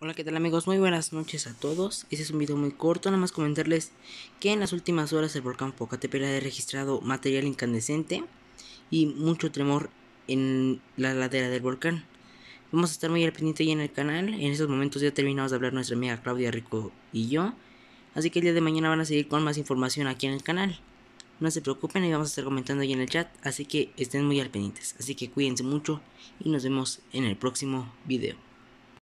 Hola, ¿qué tal amigos? Muy buenas noches a todos. Este es un video muy corto, nada más comentarles que en las últimas horas el volcán Pocatepela ha registrado material incandescente y mucho tremor en la ladera del volcán. Vamos a estar muy al pendiente ahí en el canal. En estos momentos ya terminamos de hablar nuestra amiga Claudia Rico y yo. Así que el día de mañana van a seguir con más información aquí en el canal. No se preocupen, Y vamos a estar comentando ahí en el chat. Así que estén muy al pendientes. Así que cuídense mucho y nos vemos en el próximo video.